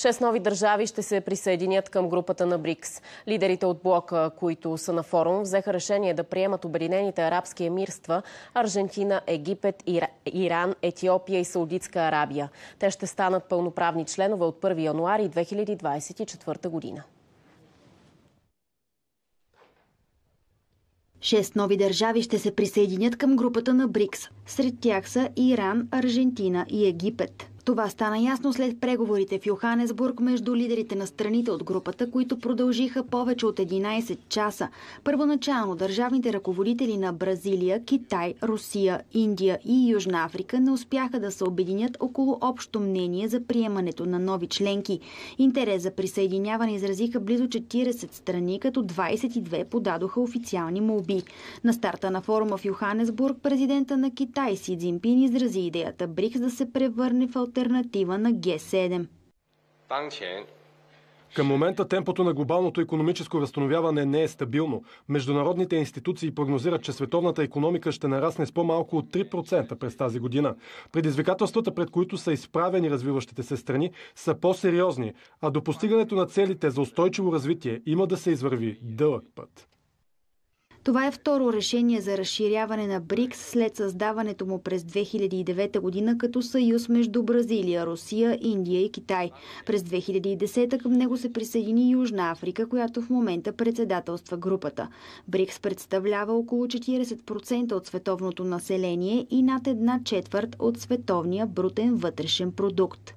Шест нови държави ще се присъединят към групата на БРИКС. Лидерите от блока, които са на форум, взеха решение да приемат Обединените арабски емирства Аржентина, Египет, Иран, Етиопия и Саудитска Арабия. Те ще станат пълноправни членове от 1 януари 2024 година. Шест нови държави ще се присъединят към групата на БРИКС. Сред тях са Иран, Аржентина и Египет. Това стана ясно след преговорите в Йоханесбург между лидерите на страните от групата, които продължиха повече от 11 часа. Първоначално държавните ръководители на Бразилия, Китай, Русия, Индия и Южна Африка не успяха да се обединят около общо мнение за приемането на нови членки. Интерес за присъединяване изразиха близо 40 страни, като 22 подадоха официални молби. На старта на форума в Йоханесбург президента на Китай Си Цзинпин изрази идеята БРИКС да се превърне в альтернатива на Г7. Към момента темпото на глобалното економическо възстановяване не е стабилно. Международните институции прогнозират, че световната економика ще нарасне с по-малко от 3% през тази година. Предизвикателствата, пред които са изправени развиващите се страни, са по-сериозни, а до постигането на целите за устойчиво развитие има да се извърви дълъг път. Това е второ решение за разширяване на БРИКС след създаването му през 2009 година като съюз между Бразилия, Русия, Индия и Китай. През 2010 към него се присъедини Южна Африка, която в момента председателства групата. БРИКС представлява около 40% от световното население и над една четвърт от световния брутен вътрешен продукт.